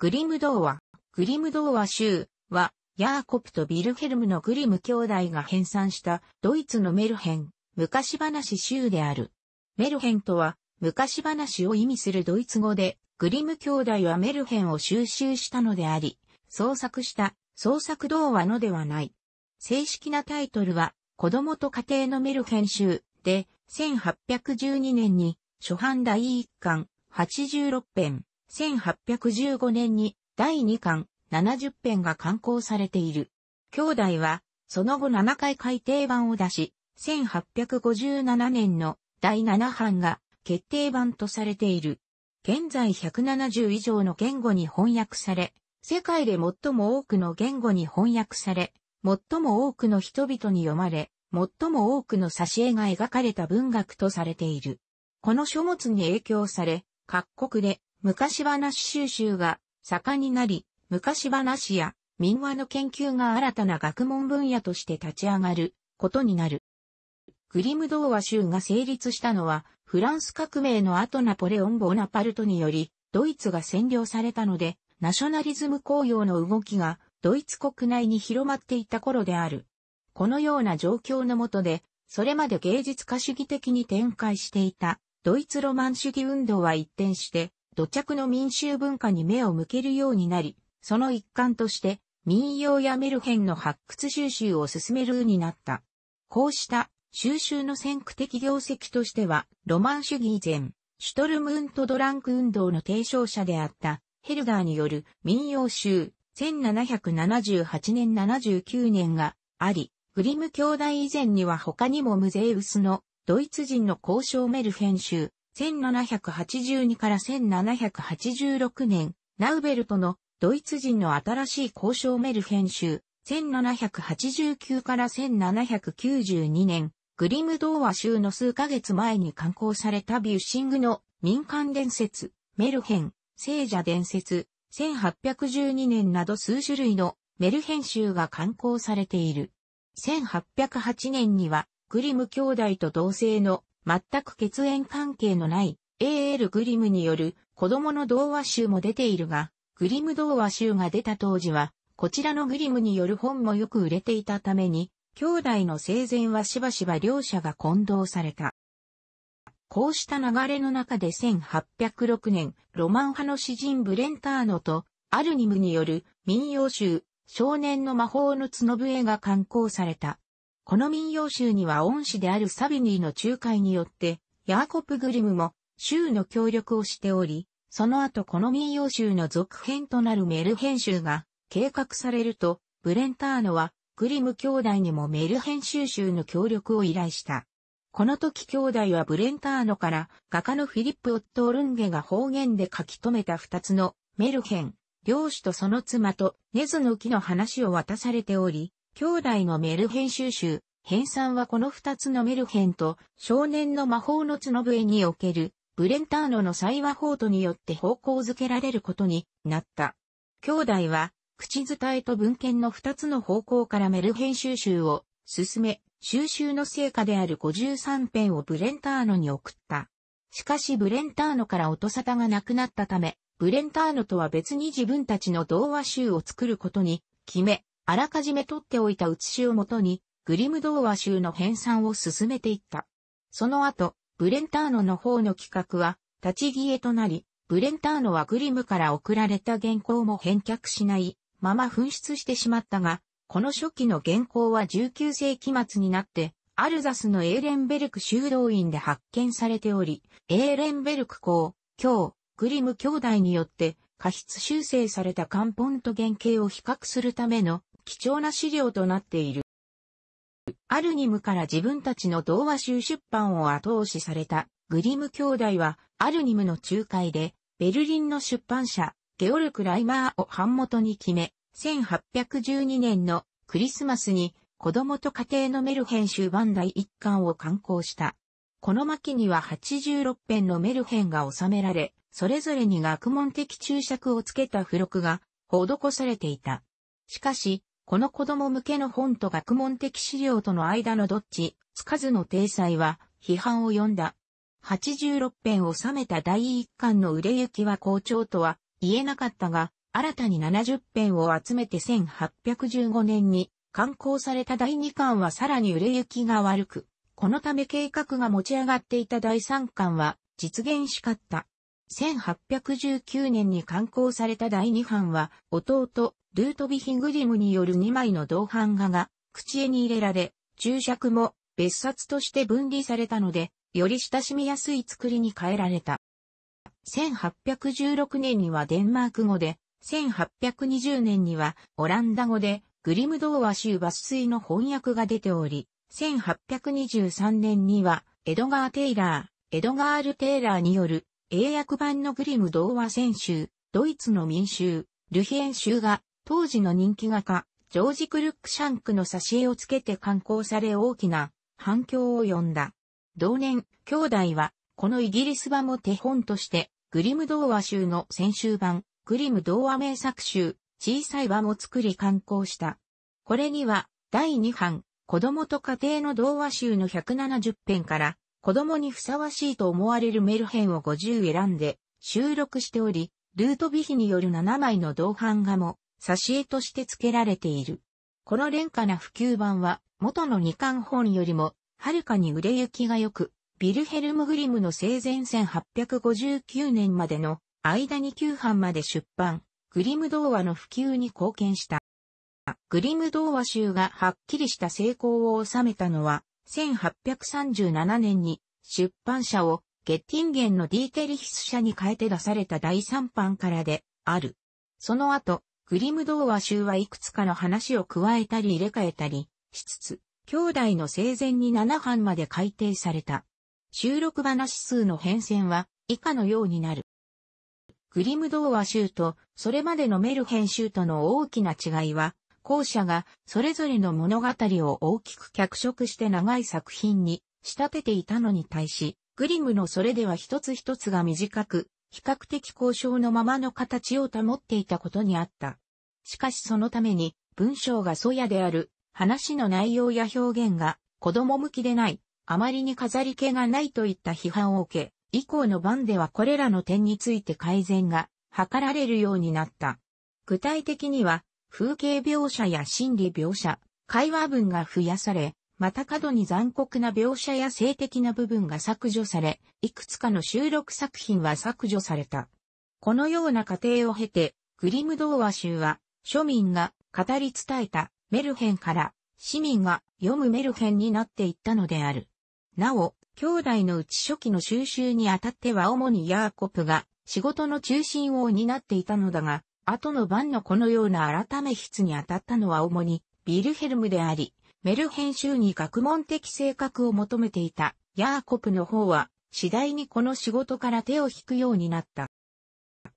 グリム童話、グリム童話集は、ヤーコプとビルヘルムのグリム兄弟が編纂したドイツのメルヘン、昔話集である。メルヘンとは、昔話を意味するドイツ語で、グリム兄弟はメルヘンを収集したのであり、創作した創作童話のではない。正式なタイトルは、子供と家庭のメルヘン集で、1812年に初版第1巻86編、1815年に第2巻70編が刊行されている。兄弟は、その後7回改訂版を出し、1857年の第7版が決定版とされている。現在170以上の言語に翻訳され、世界で最も多くの言語に翻訳され、最も多くの人々に読まれ、最も多くの挿絵が描かれた文学とされている。この書物に影響され、各国で昔話収集が盛んになり、昔話や民話の研究が新たな学問分野として立ち上がることになる。グリム童話集が成立したのは、フランス革命の後ナポレオン・ボーナパルトにより、ドイツが占領されたので、ナショナリズム公用の動きが、ドイツ国内に広まっていた頃である。このような状況のもとで、それまで芸術家主義的に展開していた、ドイツロマン主義運動は一転して、土着の民衆文化に目を向けるようになり、その一環として、民謡やメルヘンの発掘収集を進めるになった。こうした収集の先駆的業績としては、ロマン主義以前、シュトルムントドランク運動の提唱者であったヘルダーによる民謡集1778年79年があり、グリム兄弟以前には他にもムゼウスのドイツ人の交渉メルヘン集1782から1786年、ナウベルトのドイツ人の新しい交渉メルヘン州、1789から1792年、グリム童話集の数ヶ月前に刊行されたビューシングの民間伝説、メルヘン、聖者伝説、1812年など数種類のメルヘンが刊行されている。1808年には、グリム兄弟と同姓の全く血縁関係のない A.L. グリムによる子供の童話集も出ているが、グリム童話集が出た当時は、こちらのグリムによる本もよく売れていたために、兄弟の生前はしばしば両者が混同された。こうした流れの中で1806年、ロマン派の詩人ブレンターノとアルニムによる民謡集、少年の魔法の角笛が刊行された。この民謡集には恩師であるサビニーの仲介によって、ヤーコプ・グリムも、州の協力をしており、その後この民謡集の続編となるメル編集が計画されると、ブレンターノはグリム兄弟にもメル編集集の協力を依頼した。この時兄弟はブレンターノから画家のフィリップ・オットオルンゲが方言で書き留めた二つのメルヘン、漁師とその妻とネズの木の話を渡されており、兄弟のメルヘン収集、編纂はこの二つのメルヘンと少年の魔法の角笛におけるブレンターノの祭話法とによって方向づけられることになった。兄弟は口伝えと文献の二つの方向からメルヘン収集を進め、収集の成果である53編をブレンターノに送った。しかしブレンターノから音沙汰がなくなったため、ブレンターノとは別に自分たちの童話集を作ることに決め、あらかじめ取っておいた写しをもとに、グリム童話集の編纂を進めていった。その後、ブレンターノの方の企画は、立ち消えとなり、ブレンターノはグリムから送られた原稿も返却しないまま紛失してしまったが、この初期の原稿は19世紀末になって、アルザスのエーレンベルク修道院で発見されており、エーレンベルク公、教、グリム兄弟によって過失修正された漢本と原型を比較するための貴重な資料となっている。アルニムから自分たちの童話集出版を後押しされたグリム兄弟はアルニムの仲介でベルリンの出版社ゲオルク・ライマーを版元に決め、1812年のクリスマスに子供と家庭のメルヘン集版第1巻を刊行した。この巻には86編のメルヘンが収められ、それぞれに学問的注釈をつけた付録が施されていた。しかし、この子供向けの本と学問的資料との間のどっち、つかずの体裁は、批判を読んだ。86編を収めた第1巻の売れ行きは好調とは言えなかったが、新たに70編を集めて1815年に刊行された第2巻はさらに売れ行きが悪く、このため計画が持ち上がっていた第3巻は実現しかった。1819年に刊行された第2版は、弟、ルートビヒグリムによる2枚の同版画が、口絵に入れられ、注釈も別冊として分離されたので、より親しみやすい作りに変えられた。1816年にはデンマーク語で、1820年にはオランダ語でグリム童話集抜粋の翻訳が出ており、1823年にはエドガー・テイラー、エドガール・テイラーによる英訳版のグリム童話選集、ドイツの民衆、ルヒエン州が、当時の人気画家、ジョージ・クルックシャンクの挿絵をつけて刊行され大きな反響を呼んだ。同年、兄弟は、このイギリス版も手本として、グリム童話集の先週版、グリム童話名作集、小さい版も作り刊行した。これには、第2版、子供と家庭の童話集の170編から、子供にふさわしいと思われるメルヘンを50選んで収録しており、ルートビヒによる7枚の同伴画も挿絵として付けられている。この廉価な普及版は元の二巻本よりもはるかに売れ行きが良く、ビルヘルム・グリムの生前1859年までの間に9版まで出版、グリム童話の普及に貢献した。グリム童話集がはっきりした成功を収めたのは1837年に出版社をゲッティンゲンのディーテリヒス社に変えて出された第3版からである。その後、グリム童話集はいくつかの話を加えたり入れ替えたりしつつ、兄弟の生前に7版まで改訂された。収録話数の変遷は以下のようになる。グリム童話集とそれまでのメルヘン集との大きな違いは、後者がそれぞれの物語を大きく脚色して長い作品に仕立てていたのに対し、グリムのそれでは一つ一つが短く、比較的交渉のままの形を保っていたことにあった。しかしそのために、文章が粗野である、話の内容や表現が子供向きでない、あまりに飾り気がないといった批判を受け、以降の版ではこれらの点について改善が図られるようになった。具体的には、風景描写や心理描写、会話文が増やされ、また過度に残酷な描写や性的な部分が削除され、いくつかの収録作品は削除された。このような過程を経て、グリム童話集は、庶民が語り伝えたメルヘンから市民が読むメルヘンになっていったのである。なお、兄弟のうち初期の収集にあたっては主にヤーコプが仕事の中心を担っていたのだが、後の晩のこのような改め筆に当たったのは主に、ビルヘルムであり、メルヘン州に学問的性格を求めていた、ヤーコプの方は、次第にこの仕事から手を引くようになった。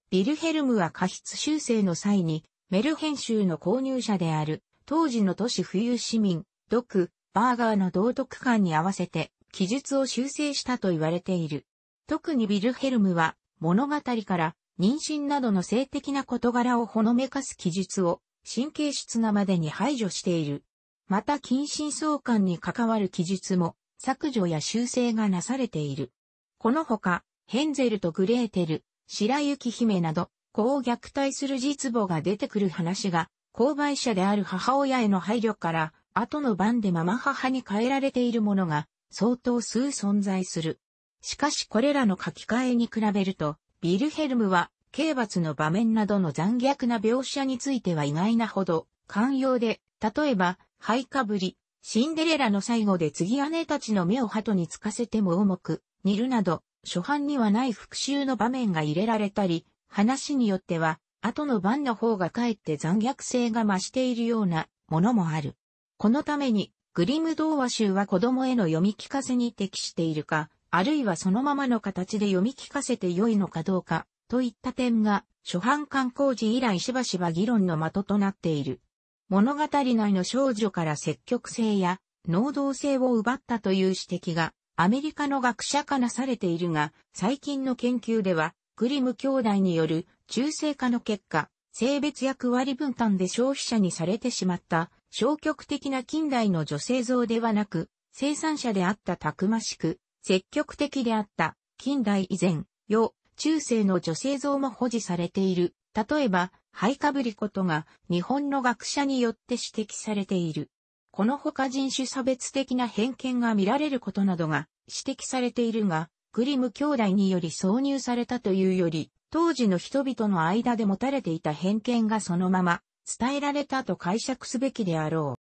ビルヘルムは過失修正の際に、メルヘン州の購入者である、当時の都市富裕市民、ドク、バーガーの道徳観に合わせて、記述を修正したと言われている。特にビルヘルムは、物語から妊娠などの性的な事柄をほのめかす記述を神経質なまでに排除している。また近親相関に関わる記述も削除や修正がなされている。このほか、ヘンゼルとグレーテル、白雪姫など、子を虐待する実母が出てくる話が、購買者である母親への配慮から、後の番でママ母に変えられているものが、相当数存在する。しかしこれらの書き換えに比べると、ビルヘルムは、刑罰の場面などの残虐な描写については意外なほど、寛容で、例えば、灰かぶり、シンデレラの最後で次姉たちの目を鳩につかせても重く、煮るなど、初版にはない復讐の場面が入れられたり、話によっては、後の番の方がかえって残虐性が増しているようなものもある。このために、グリム童話集は子供への読み聞かせに適しているか、あるいはそのままの形で読み聞かせて良いのかどうか、といった点が、初版刊行時以来しばしば議論の的となっている。物語内の少女から積極性や、能動性を奪ったという指摘が、アメリカの学者化なされているが、最近の研究では、グリム兄弟による中性化の結果、性別役割分担で消費者にされてしまった消極的な近代の女性像ではなく、生産者であったたくましく、積極的であった、近代以前、よ、中世の女性像も保持されている。例えば、灰かぶりことが日本の学者によって指摘されている。このほか人種差別的な偏見が見られることなどが指摘されているが、グリム兄弟により挿入されたというより、当時の人々の間で持たれていた偏見がそのまま伝えられたと解釈すべきであろ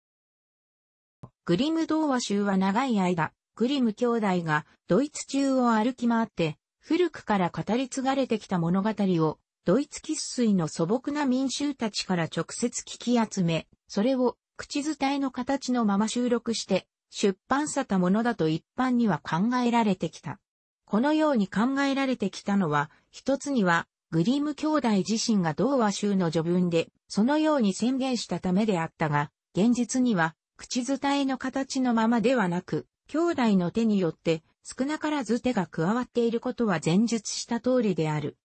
う。グリム童話集は長い間、グリム兄弟がドイツ中を歩き回って古くから語り継がれてきた物語をドイツ喫水の素朴な民衆たちから直接聞き集め、それを口伝えの形のまま収録して出版さたものだと一般には考えられてきた。このように考えられてきたのは、一つには、グリム兄弟自身が同和集の序文で、そのように宣言したためであったが、現実には、口伝えの形のままではなく、兄弟の手によって少なからず手が加わっていることは前述した通りである。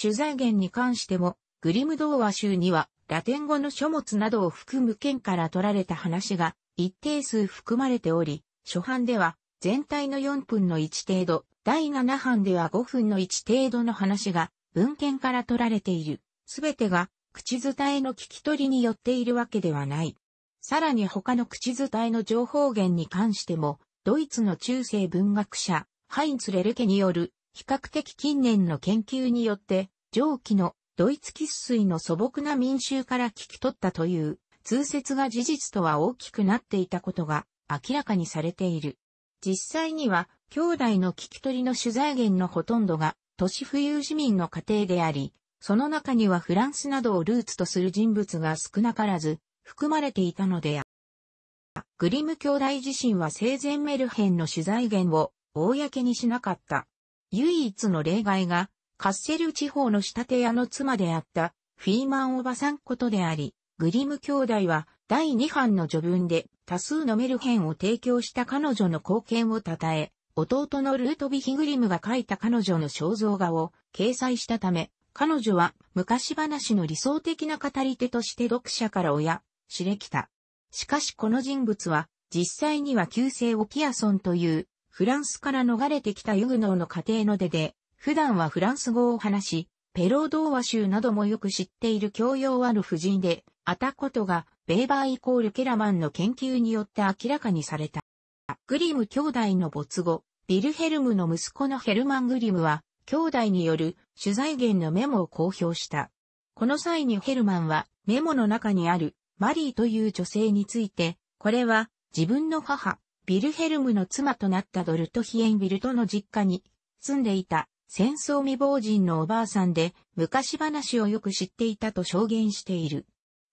取材源に関しても、グリム童話集にはラテン語の書物などを含む県から取られた話が一定数含まれており、初版では全体の4分の1程度、第7版では5分の1程度の話が文献から取られている。すべてが口伝えの聞き取りによっているわけではない。さらに他の口伝えの情報源に関しても、ドイツの中世文学者、ハインツ・レルケによる、比較的近年の研究によって、上記のドイツ喫水の素朴な民衆から聞き取ったという、通説が事実とは大きくなっていたことが明らかにされている。実際には、兄弟の聞き取りの取材源のほとんどが、都市富裕市民の家庭であり、その中にはフランスなどをルーツとする人物が少なからず含まれていたのである。グリム兄弟自身は生前メルヘンの取材源を公にしなかった。唯一の例外が、カッセル地方の仕立て屋の妻であったフィーマンおばさんことであり、グリム兄弟は第2版の序文で多数のメルヘンを提供した彼女の貢献を称え、弟のルートビヒグリムが描いた彼女の肖像画を掲載したため、彼女は昔話の理想的な語り手として読者から親、知れきた。しかしこの人物は、実際には旧姓オキアソンという、フランスから逃れてきたユグノーの家庭の出で、普段はフランス語を話し、ペロードーワ州などもよく知っている教養ある夫人で、あたことが、ベーバーイコールケラマンの研究によって明らかにされた。グリム兄弟の没後、ビルヘルムの息子のヘルマン・グリムは、兄弟による取材源のメモを公表した。この際にヘルマンはメモの中にあるマリーという女性について、これは自分の母、ビルヘルムの妻となったドルトヒエンビルトの実家に住んでいた戦争未亡人のおばあさんで昔話をよく知っていたと証言している。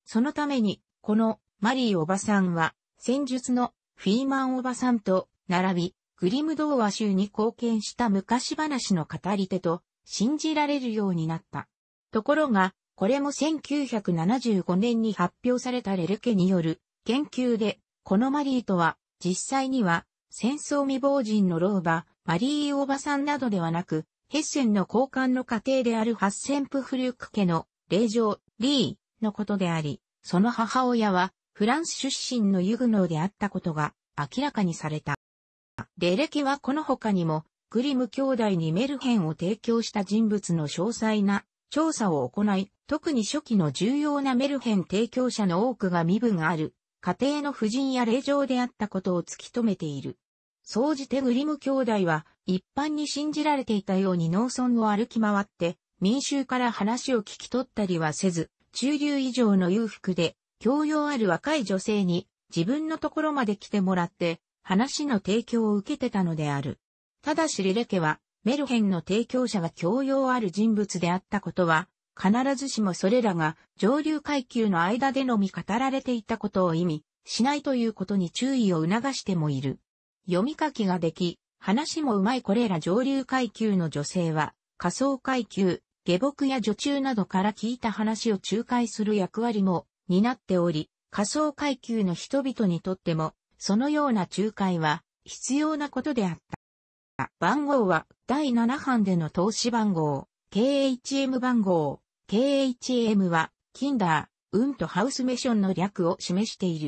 そのために、このマリーおばさんは戦術のフィーマンおばさんと並び、グリム童話集に貢献した昔話の語り手と信じられるようになった。ところが、これも1975年に発表されたレルケによる研究で、このマリーとは、実際には、戦争未亡人の老婆、マリーおばさんなどではなく、ヘッセンの交換の過程であるハッセンプフリュック家の霊嬢、リーのことであり、その母親は、フランス出身のユグノーであったことが明らかにされた。レレケはこの他にも、グリム兄弟にメルヘンを提供した人物の詳細な調査を行い、特に初期の重要なメルヘン提供者の多くが身分がある、家庭の婦人や霊場であったことを突き止めている。総じてグリム兄弟は、一般に信じられていたように農村を歩き回って、民衆から話を聞き取ったりはせず、中流以上の裕福で、教養ある若い女性に自分のところまで来てもらって、話の提供を受けてたのである。ただしリレ家は、メルヘンの提供者が教養ある人物であったことは、必ずしもそれらが上流階級の間でのみ語られていたことを意味しないということに注意を促してもいる。読み書きができ、話もうまいこれら上流階級の女性は、仮想階級、下僕や女中などから聞いた話を仲介する役割も担っており、仮想階級の人々にとっても、そのような仲介は必要なことであった。番号は第7版での投資番号、KHM 番号。KHM は、キンダー、ウンとハウスメションの略を示している。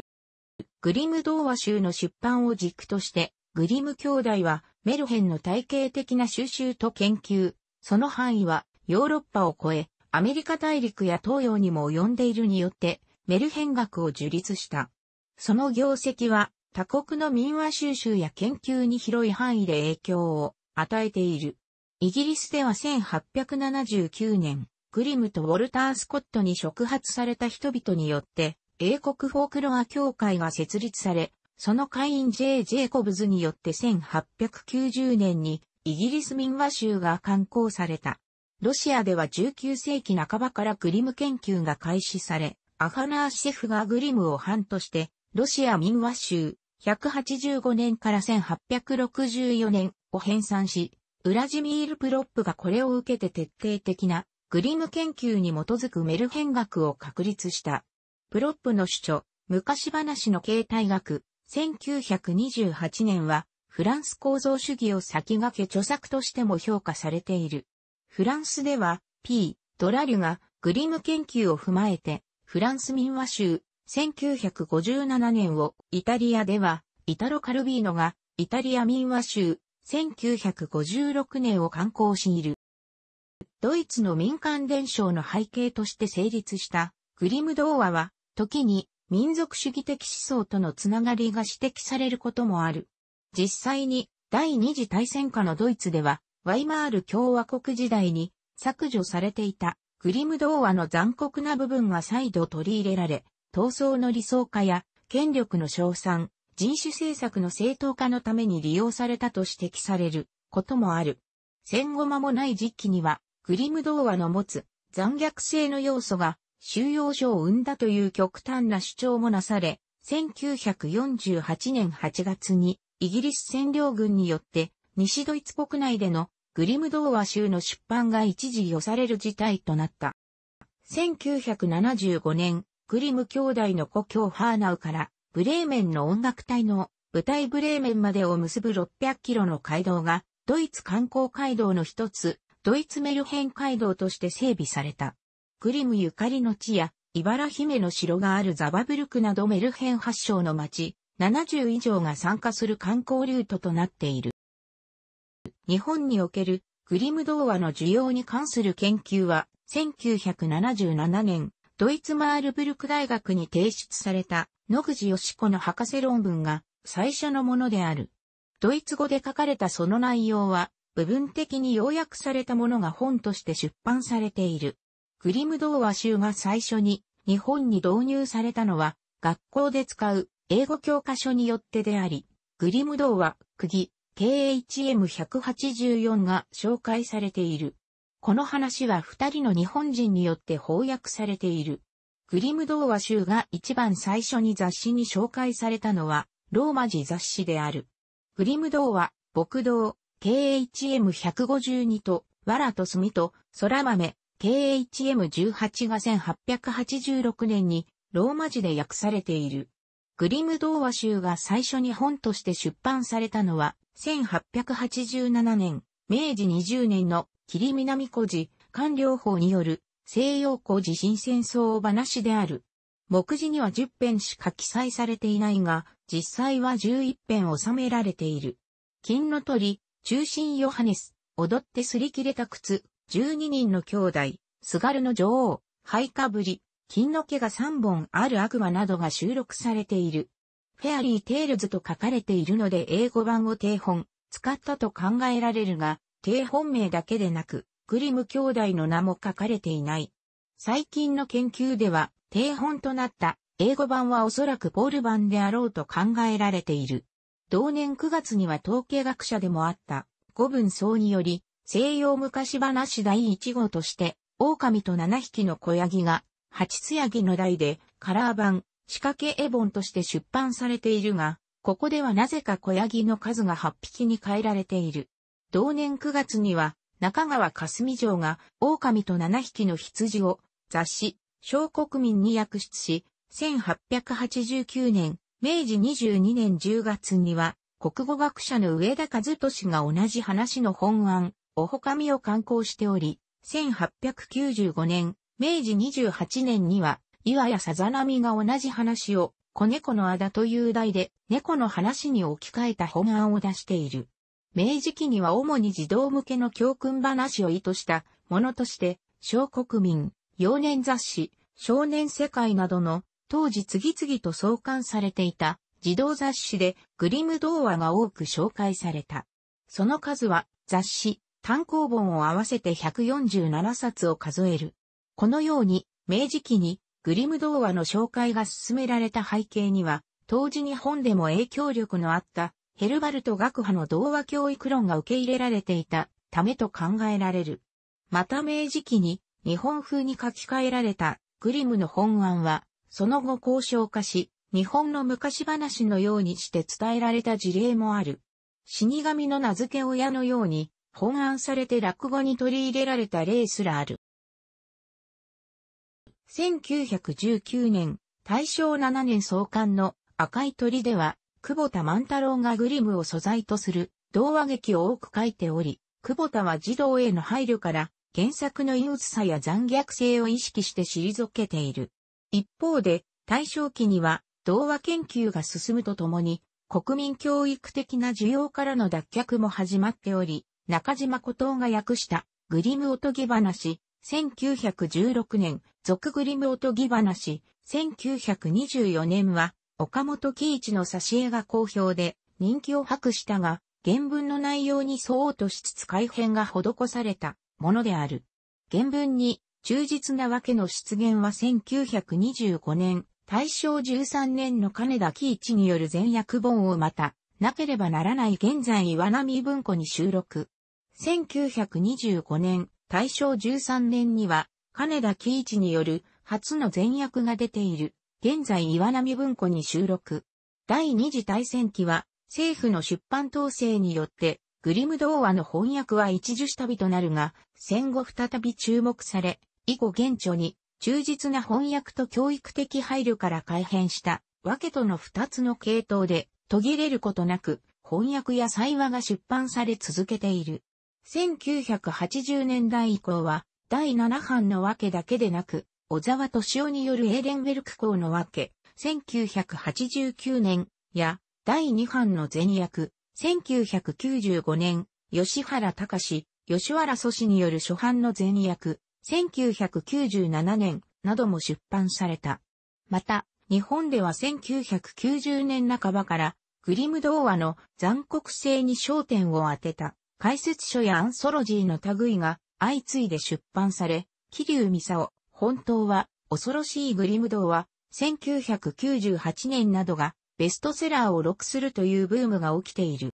グリム童話集の出版を軸として、グリム兄弟は、メルヘンの体系的な収集と研究、その範囲は、ヨーロッパを越え、アメリカ大陸や東洋にも及んでいるによって、メルヘン学を樹立した。その業績は、他国の民話収集や研究に広い範囲で影響を与えている。イギリスでは1879年、グリムとウォルター・スコットに触発された人々によって、英国フォークロア協会が設立され、その会員 J. ジェイコブズによって1890年にイギリス民話集が刊行された。ロシアでは19世紀半ばからグリム研究が開始され、アハナーシェフがグリムを範として、ロシア民話集、1 8 5年から1864年を編纂し、ウラジミール・プロップがこれを受けて徹底的なグリム研究に基づくメルヘン学を確立した。プロップの主張、昔話の形態学、1928年は、フランス構造主義を先駆け著作としても評価されている。フランスでは、P、ドラリュがグリム研究を踏まえて、フランス民話集、1957年をイタリアでは、イタロ・カルビーノがイタリア民話集、1956年を刊行している。ドイツの民間伝承の背景として成立したグリム童話は、時に民族主義的思想とのつながりが指摘されることもある。実際に第二次大戦下のドイツでは、ワイマール共和国時代に削除されていたグリム童話の残酷な部分が再度取り入れられ、闘争の理想化や権力の称賛、人種政策の正当化のために利用されたと指摘されることもある。戦後間もない時期には、グリム童話の持つ残虐性の要素が収容所を生んだという極端な主張もなされ、1948年8月にイギリス占領軍によって西ドイツ国内でのグリム童話集の出版が一時寄される事態となった。1975年、グリム兄弟の故郷ハーナウから、ブレーメンの音楽隊の舞台ブレーメンまでを結ぶ600キロの街道が、ドイツ観光街道の一つ、ドイツメルヘン街道として整備された。グリムゆかりの地や、茨姫の城があるザバブルクなどメルヘン発祥の町、70以上が参加する観光ルートとなっている。日本におけるグリム童話の需要に関する研究は1977年ドイツマールブルク大学に提出された野口義子の博士論文が最初のものである。ドイツ語で書かれたその内容は部分的に要約されたものが本として出版されている。グリム童話集が最初に日本に導入されたのは学校で使う英語教科書によってであり、グリム童話、釘、KHM184 が紹介されている。この話は二人の日本人によって翻訳されている。グリム童話集が一番最初に雑誌に紹介されたのは、ローマ字雑誌である。グリム童話、牧道、KHM152 と、わらとすみと、空豆、KHM18 が1886年に、ローマ字で訳されている。グリム童話集が最初に本として出版されたのは、1887年、明治20年の霧南古事、官僚法による西洋古事新戦争話である。目次には10編しか記載されていないが、実際は11編収められている。金の鳥、中心ヨハネス、踊って擦り切れた靴、12人の兄弟、すがるの女王、灰かぶり、金の毛が3本ある悪魔などが収録されている。フェアリーテイルズと書かれているので英語版を定本、使ったと考えられるが、低本名だけでなく、グリム兄弟の名も書かれていない。最近の研究では、低本となった英語版はおそらくポール版であろうと考えられている。同年9月には統計学者でもあった五分層により、西洋昔話第1号として、狼と7匹の小ヤギが、八つヤギの代で、カラー版、仕掛け絵本として出版されているが、ここではなぜか小ヤギの数が8匹に変えられている。同年9月には、中川霞城が狼と7匹の羊を雑誌、小国民に訳出し、1889年、明治22年10月には、国語学者の上田和俊が同じ話の本案、おほかみを刊行しており、1895年、明治28年には、岩やさざ波が同じ話を、子猫のあだという題で、猫の話に置き換えた本案を出している。明治期には主に児童向けの教訓話を意図したものとして、小国民、幼年雑誌、少年世界などの当時次々と創刊されていた児童雑誌でグリム童話が多く紹介された。その数は雑誌、単行本を合わせて147冊を数える。このように明治期にグリム童話の紹介が進められた背景には、当時日本でも影響力のあったヘルバルト学派の童話教育論が受け入れられていたためと考えられる。また明治期に日本風に書き換えられたグリムの本案は、その後交渉化し、日本の昔話のようにして伝えられた事例もある。死神の名付け親のように、本案されて落語に取り入れられた例すらある。1919年、大正7年創刊の赤い鳥では、久保田万太郎がグリムを素材とする童話劇を多く書いており、久保田は児童への配慮から原作の憂鬱さや残虐性を意識して退けている。一方で、大正期には童話研究が進むとともに、国民教育的な需要からの脱却も始まっており、中島古藤が訳したグリムおとぎ話、1916年、続グリムおとぎ話、1924年は岡本喜一の挿絵が好評で人気を博したが、原文の内容に沿おうとしつつ改変が施されたものである。原文に忠実なわけの出現は1925年、大正13年の金田喜一による全訳本をまた、なければならない現在岩波文庫に収録。1925年、大正13年には、金田喜一による初の全訳が出ている。現在岩波文庫に収録。第二次大戦期は、政府の出版統制によって、グリム童話の翻訳は一樹下火となるが、戦後再び注目され、以後現著に、忠実な翻訳と教育的配慮から改変した、わけとの二つの系統で、途切れることなく、翻訳や祭話が出版され続けている。1980年代以降は、第7版のわけだけでなく、小沢敏夫によるエーデンベルク校のわけ、1989年、や、第2版の前役、1995年、吉原隆、吉原祖師による初版の前役、1997年、なども出版された。また、日本では1990年半ばから、グリム童話の残酷性に焦点を当てた解説書やアンソロジーの類が相次いで出版され、桐生美佐本当は、恐ろしいグリム童は、1998年などが、ベストセラーを録するというブームが起きている。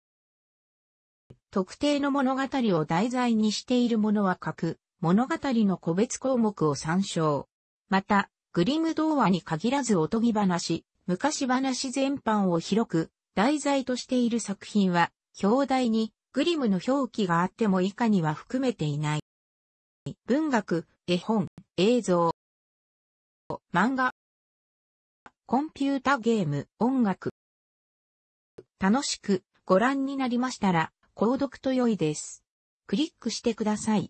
特定の物語を題材にしているものは書く、物語の個別項目を参照。また、グリム童話に限らずおとぎ話、昔話全般を広く題材としている作品は、表題にグリムの表記があっても以下には含めていない。文学、絵本、映像、漫画、コンピュータゲーム、音楽。楽しくご覧になりましたら、購読と良いです。クリックしてください。